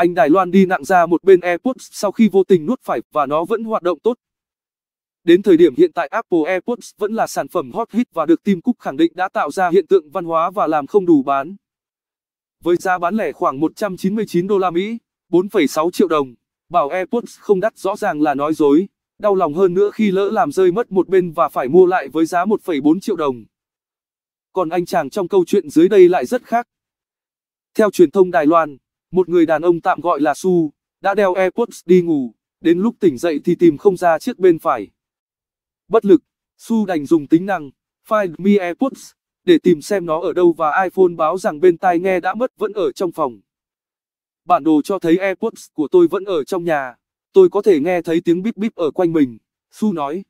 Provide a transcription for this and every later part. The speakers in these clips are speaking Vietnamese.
Anh Đài Loan đi nặng ra một bên AirPods sau khi vô tình nuốt phải và nó vẫn hoạt động tốt. Đến thời điểm hiện tại Apple AirPods vẫn là sản phẩm hot hit và được Tim Cook khẳng định đã tạo ra hiện tượng văn hóa và làm không đủ bán. Với giá bán lẻ khoảng 199 đô la Mỹ, 4,6 triệu đồng, bảo AirPods không đắt rõ ràng là nói dối, đau lòng hơn nữa khi lỡ làm rơi mất một bên và phải mua lại với giá 1,4 triệu đồng. Còn anh chàng trong câu chuyện dưới đây lại rất khác. Theo truyền thông Đài Loan, một người đàn ông tạm gọi là Su, đã đeo AirPods đi ngủ, đến lúc tỉnh dậy thì tìm không ra chiếc bên phải. Bất lực, Su đành dùng tính năng Find Me AirPods để tìm xem nó ở đâu và iPhone báo rằng bên tai nghe đã mất vẫn ở trong phòng. Bản đồ cho thấy AirPods của tôi vẫn ở trong nhà, tôi có thể nghe thấy tiếng bíp bíp ở quanh mình, Su nói.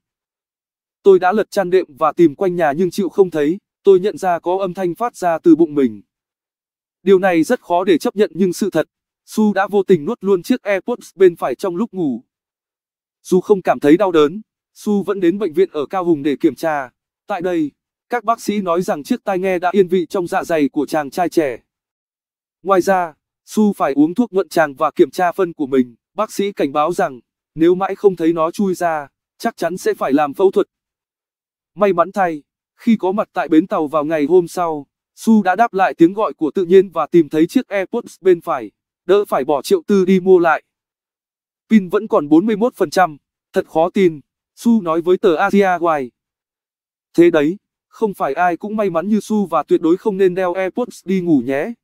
Tôi đã lật chăn đệm và tìm quanh nhà nhưng chịu không thấy, tôi nhận ra có âm thanh phát ra từ bụng mình. Điều này rất khó để chấp nhận nhưng sự thật, Su đã vô tình nuốt luôn chiếc AirPods bên phải trong lúc ngủ. Dù không cảm thấy đau đớn, Su vẫn đến bệnh viện ở Cao Hùng để kiểm tra. Tại đây, các bác sĩ nói rằng chiếc tai nghe đã yên vị trong dạ dày của chàng trai trẻ. Ngoài ra, Su phải uống thuốc nhuận tràng và kiểm tra phân của mình. Bác sĩ cảnh báo rằng, nếu mãi không thấy nó chui ra, chắc chắn sẽ phải làm phẫu thuật. May mắn thay, khi có mặt tại bến tàu vào ngày hôm sau, Su đã đáp lại tiếng gọi của tự nhiên và tìm thấy chiếc AirPods bên phải, đỡ phải bỏ triệu tư đi mua lại. Pin vẫn còn 41%, thật khó tin, Su nói với tờ Asia Wire. Thế đấy, không phải ai cũng may mắn như Su và tuyệt đối không nên đeo AirPods đi ngủ nhé.